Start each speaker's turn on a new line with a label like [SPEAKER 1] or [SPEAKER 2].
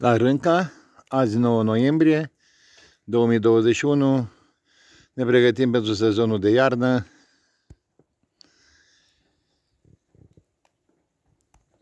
[SPEAKER 1] la Rânca, azi 9 noiembrie 2021. Ne pregătim pentru sezonul de iarnă.